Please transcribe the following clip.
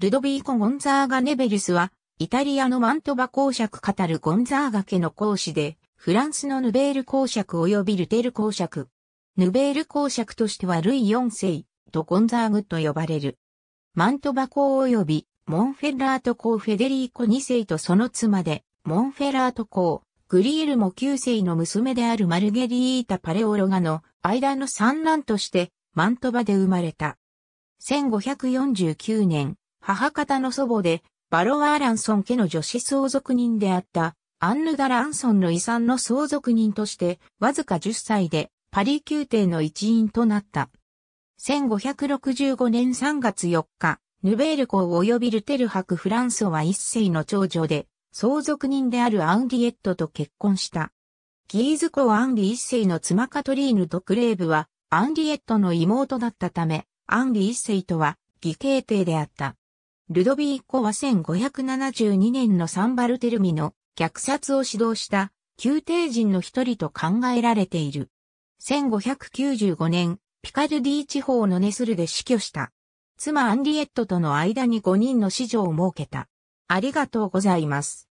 ルドビーコ・ゴンザーガ・ネベリスは、イタリアのマントバ公爵語るゴンザーガ家の公子で、フランスのヌベール公爵及びルテル公爵。ヌベール公爵としてはルイ4世ド・ゴンザーグと呼ばれる。マントバ公及びモンフェラート公フェデリーコ2世とその妻で、モンフェラート公、グリールも9世の娘であるマルゲリータ・パレオロガの間の三男として、マントバで生まれた。1549年、母方の祖母で、バロワー・ランソン家の女子相続人であった、アンヌダ・ランソンの遺産の相続人として、わずか10歳で、パリ宮廷の一員となった。1565年3月4日、ヌベール公及びルテル博フランソは一世の長女で、相続人であるアンリエットと結婚した。ギーズ公アンリ一世の妻カトリーヌ・ドクレーブは、アンリエットの妹だったため、アンリ一世とは、義兄弟であった。ルドビーコは1572年のサンバルテルミの虐殺を指導した宮廷人の一人と考えられている。1595年、ピカルディ地方のネスルで死去した。妻アンリエットとの間に5人の子女を設けた。ありがとうございます。